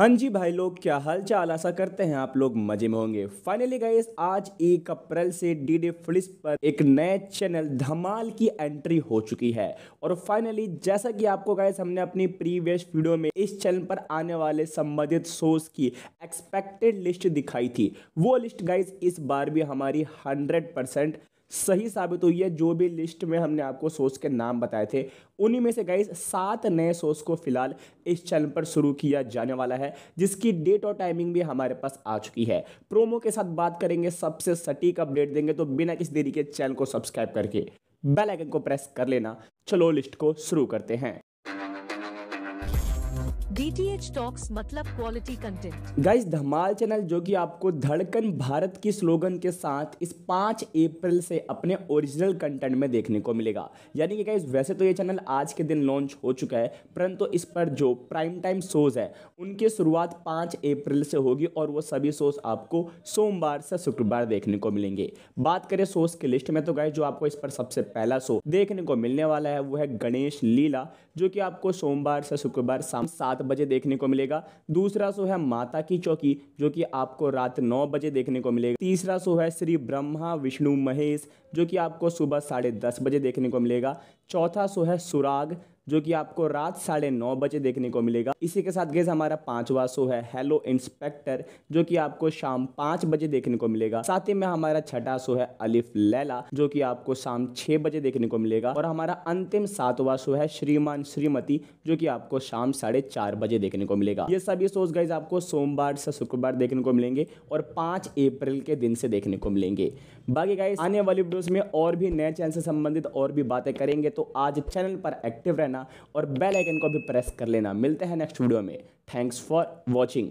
हाँ जी भाई लोग क्या हाल चाल आशा करते हैं आप लोग मजे में होंगे फाइनली गाइस आज एक अप्रैल से डी डे फ्लिस पर एक नए चैनल धमाल की एंट्री हो चुकी है और फाइनली जैसा कि आपको गाइस हमने अपनी प्रीवियस वीडियो में इस चैनल पर आने वाले संबंधित सोर्स की एक्सपेक्टेड लिस्ट दिखाई थी वो लिस्ट गाइस इस बार भी हमारी हंड्रेड सही साबित हुई है जो भी लिस्ट में हमने आपको सोर्स के नाम बताए थे उन्हीं में से गई सात नए सोर्स को फिलहाल इस चैनल पर शुरू किया जाने वाला है जिसकी डेट और टाइमिंग भी हमारे पास आ चुकी है प्रोमो के साथ बात करेंगे सबसे सटीक अपडेट देंगे तो बिना किसी देरी के चैनल को सब्सक्राइब करके बेल आइकन को प्रेस कर लेना चलो लिस्ट को शुरू करते हैं DTH Talks मतलब क्वालिटी कंटेंट गाइस धमाल चैनल जो कि आपको धड़कन भारत की स्लोगन के साथ इस पाँच अप्रैल से अपने ओरिजिनल कंटेंट में देखने को मिलेगा यानी कि गाइस वैसे तो ये चैनल आज के दिन लॉन्च हो चुका है परंतु इस पर जो प्राइम टाइम शोज है उनकी शुरुआत पाँच अप्रैल से होगी और वो सभी शोज आपको सोमवार से शुक्रवार देखने को मिलेंगे बात करें शोज की लिस्ट में तो गाइस जो आपको इस पर सबसे पहला शो देखने को मिलने वाला है वो है गणेश लीला जो कि आपको सोमवार से शुक्रवार शाम सात सात बजे देखने को मिलेगा दूसरा शो है माता की चौकी जो कि आपको रात नौ बजे देखने को मिलेगा तीसरा शो है श्री ब्रह्मा विष्णु महेश जो कि आपको सुबह साढ़े दस बजे देखने को मिलेगा चौथा शो है सुराग जो कि आपको रात साढ़े नौ बजे देखने को मिलेगा इसी के साथ गैस हमारा पांचवा शो है हेलो इंस्पेक्टर जो कि आपको शाम पांच बजे देखने को मिलेगा साथ ही में हमारा छठा शो है अलिफ लैला जो कि आपको शाम छह बजे देखने को मिलेगा और हमारा अंतिम सातवा शो है श्रीमान श्रीमती जो की आपको शाम साढ़े चार बजे देखने को मिलेगा ये सभी शोज गाइज आपको सोमवार से शुक्रवार देखने को मिलेंगे और पांच अप्रैल के दिन से देखने को मिलेंगे बाकी गाइज आने वाली वीडियो में और भी नए चैनल से संबंधित और भी बातें करेंगे तो आज चैनल पर एक्टिव रहना और बेल आइकन को भी प्रेस कर लेना मिलते हैं नेक्स्ट वीडियो में थैंक्स फॉर वॉचिंग